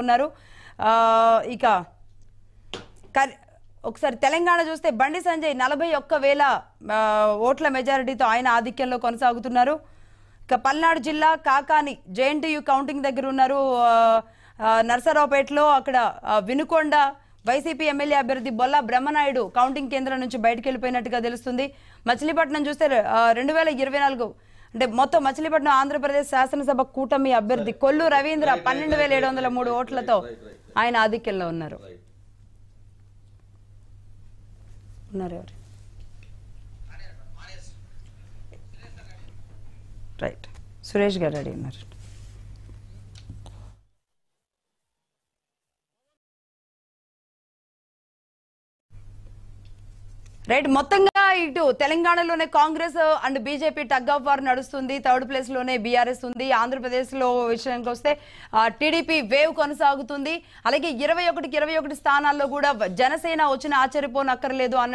ఉన్నారు ఇక ఒకసారి తెలంగాణ చూస్తే బండి సంజయ్ నలభై ఒక్క వేల ఓట్ల మెజారిటీతో ఆయన ఆధిక్యంలో కొనసాగుతున్నారు ఇక పల్నాడు జిల్లా కాకాని జేఎన్టీయు కౌంటింగ్ దగ్గర ఉన్నారు నర్సరావుపేటలో అక్కడ వినుకొండ వైసీపీ ఎమ్మెల్యే అభ్యర్థి బొల్ల బ్రహ్మనాయుడు కౌంటింగ్ కేంద్రం నుంచి బయటకు వెళ్ళిపోయినట్టుగా తెలుస్తుంది మచిలీపట్నం చూస్తే రెండు వేల ఇరవై నాలుగు అంటే మొత్తం మచిలీపట్నం ఆంధ్రప్రదేశ్ శాసనసభ కూటమి అభ్యర్థి కొల్లు రవీంద్ర పన్నెండు వేల ఏడు వందల మూడు ఓట్లతో ఆయన ఆధిక్యంలో ఉన్నారు రైట్ సురేష్ గారు రెడీ ఉన్నారు రైట్ మొత్తంగా ఇటు తెలంగాణలోనే Congress and BJP tug of war నడుస్తుంది థర్డ్ ప్లేస్ లోనే బీఆర్ఎస్ ఉంది ఆంధ్రప్రదేశ్ లో విషయానికి వస్తే టీడీపీ వేవ్ కొనసాగుతుంది అలాగే ఇరవై ఒకటికి ఇరవై ఒకటి స్థానాల్లో కూడా జనసేన వచ్చిన ఆశ్చర్యపోనక్కర్లేదు అన్న